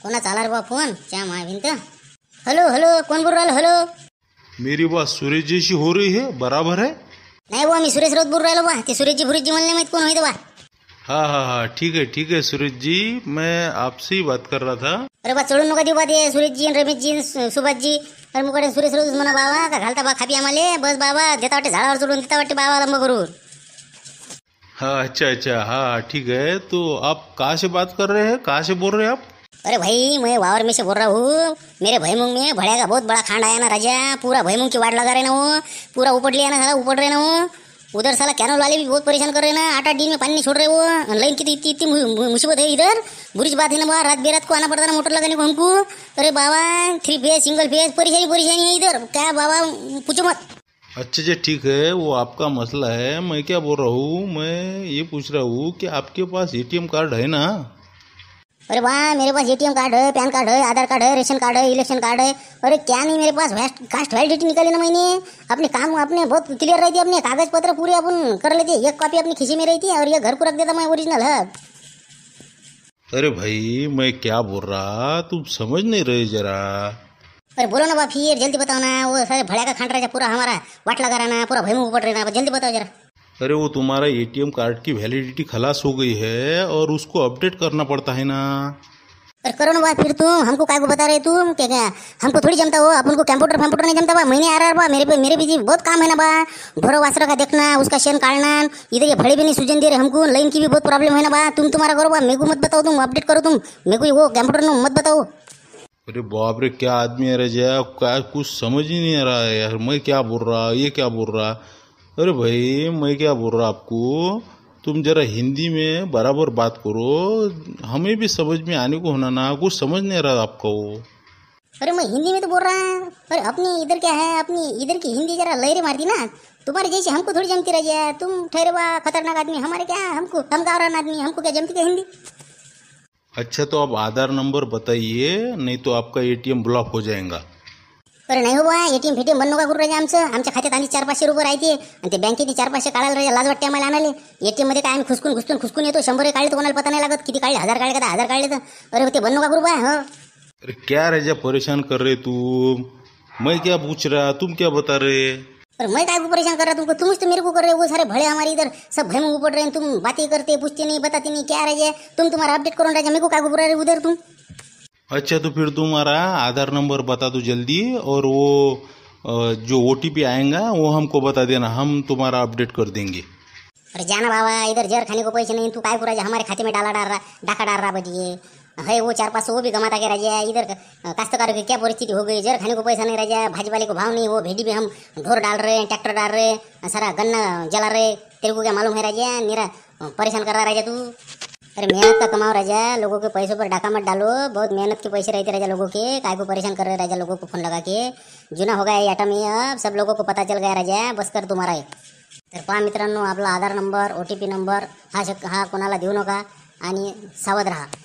कोणाचा आला रे फोन श्याम आहे भिंत हॅलो हॅलो कोण बोलू राहिलो हॅलो मेरी बात सुरेश जी शी हो रही है बराबर है नाही बुवा मी सुरेश राऊत बोलू राहिलो बा ते सुरेशजी फुरेशजी मला नाही माहित कोण होते बा हाँ हाँ हाँ ठीक है ठीक है सुरेश जी मैं आपसे ही बात कर रहा था अरे बा चढून नका देऊ बा ते सुरेशजी आणि रमेशजी सु- सुभाषजी अरे मुकडे सुरेश राऊत म्हणा बाबा घालता बा खापी आम्हाला बस बाबा देता वाटते झाडावर देता बाबा लंब करून हाँ अच्छा अच्छा हाँ ठीक है तो आप कहाँ से बात कर रहे हैं कहाँ से बोल रहे हैं आप अरे भाई मैं वावर में से बोल रहा हूँ मेरे भैमुंग में भड़िया का बहुत बड़ा खांड आया ना राजा पूरा भैमुंग की वाट लगा रहे ना वो पूरा उपट लिया ना सारा उपट रहे ना वो उधर साला कैनल वाले भी बहुत परेशान कर रहे ना आठ आठ दिन में पानी नहीं छोड़ रहे वो लाइन की तो इतनी इतनी मुसीबत है इधर बुरी बात है ना वहाँ रात बेरात को आना पड़ता ना मोटर लगाने को हमको अरे बाबा थ्री फेज सिंगल फेज परेशानी परेशानी है इधर क्या बाबा पूछो मत अच्छा जी ठीक है वो आपका मसला है मैं क्या बोल रहा हूँ मैं ये पूछ रहा हूँ कि आपके पास एटीएम कार्ड है ना अरे वाह मेरे पास एटीएम कार्ड है पैन कार्ड है आधार कार्ड है रेशन कार्ड है इलेक्शन कार्ड है अरे क्या नहीं मेरे पास वेस्ट कास्ट वैलिडिटी निकाली ना मैंने अपने काम अपने बहुत क्लियर रहती है अपने कागज पत्र पूरे अपन कर लेते एक कॉपी अपनी खिसी में रहती है और ये घर को रख देता मैं ओरिजिनल है हाँ। अरे भाई मैं क्या बोल रहा तुम समझ नहीं रहे जरा अरे बोलो ना बाप फिर जल्दी बताओ ना वो सारे भड़िया का खंड रहा पूरा हमारा वाट लगा रहा ना पूरा भयमुख पड़ रहा है जल्दी बताओ जरा अरे वो तुम्हारा एटीएम कार्ड की वैलिडिटी खलास हो गई है और उसको अपडेट करना पड़ता है ना अरे करो ना बात फिर तुम हमको काय को बता रहे तुम क्या क्या हमको थोड़ी जमता हो अपन को कंप्यूटर फंप्यूटर नहीं जमता बा महीने आ रहा बा मेरे पे मेरे बीजी बहुत काम है ना बा घोरो वासरा का देखना उसका शेन काटना इधर ये भड़े भी नहीं सूजन दे रहे हमको लाइन की भी बहुत प्रॉब्लम है ना बा तुम तुम्हारा करो बा मेरे को मत बताओ तुम अपडेट करो तुम मेरे को वो कंप्यूटर मत बताओ अरे बाप रे क्या आदमी है रजा क्या कुछ समझ ही नहीं आ रहा है यार मैं क्या बोल रहा ये क्या बोल रहा अरे भाई मैं क्या बोल रहा आपको तुम जरा हिंदी में बराबर बात करो हमें भी समझ में आने को होना ना कुछ समझ नहीं रहा आपका वो अरे मैं हिंदी में तो बोल रहा हूँ पर अपनी इधर क्या है अपनी इधर की हिंदी जरा लहरें मारती ना तुम्हारे जैसे हमको थोड़ी जमती रह जाए तुम ठहरे खतरनाक आदमी हमारे क्या हमको हम आदमी हमको क्या जमती क्या हिंदी अच्छा तो आप आधार नंबर बताइए नहीं तो आपका एटीएम ब्लॉक हो जाएगा अरे नाही हो बाया एटीएम फेटीएम बंद का करू राहिले आमचं आमच्या खात्यात आधी चार पाचशे रुपये राहते आणि ते बँकेत चार पाचशे काढायला राहिले लाज वाटते आम्हाला एटीएम मध्ये काय आम्ही खुसकून खुसकून खुसकून येतो शंभर काढले तर कोणाला पता नाही लागत किती काढले हजार काढले का हजार काढले तर अरे ते बंद का करू बा अरे क्या जे परेशान कर रे तुम मैं क्या पूछ रहा तुम क्या बता रे पर मैं काय को परेशान कर रहा तुमको तुम तो मेरे को कर रहे हो वो सारे भले हमारे इधर सब भय में पड़ रहे हैं तुम बातें करते पूछते नहीं बताते नहीं क्या रह जाए तुम तुम्हारा अपडेट करो राजा मेरे को काय को बुरा रहे उधर तुम अच्छा तो फिर तुम्हारा आधार नंबर बता दो जल्दी और वो जो ओ आएगा वो हमको बता देना हम तुम्हारा अपडेट कर देंगे अरे जाना बाबा इधर जहर खाने को पैसे नहीं तू काय को राजा हमारे खाते में डाला डाल रहा डाका डाल रहा बजिए है वो चार पास सौ वो भी कमाता के राजा इधर काश्तकारों की क्या परिस्थिति हो गई जर खाने को पैसा नहीं राजा भाजी वाले को भाव नहीं वो भेड़ी में हम ढोर डाल रहे हैं ट्रैक्टर डाल रहे हैं सारा गन्ना जला रहे तेरे को क्या मालूम है राजा मेरा परेशान कर रहा राजा तू अरे मेहनत का कमाओ राजा लोगों के पैसों पर डाका मत डालो बहुत मेहनत के पैसे रहते राजा लोगों के काय को परेशान कर रहे राजा लोगों को फोन लगा के जुना हो गया ये आटा में अब सब लोगों को पता चल गया राजा बस कर तुम्हारा तर पा मित्रांनो आपला Aadhaar number O T P number हा शक हा कोणाला देऊ नका आणि सावध रहा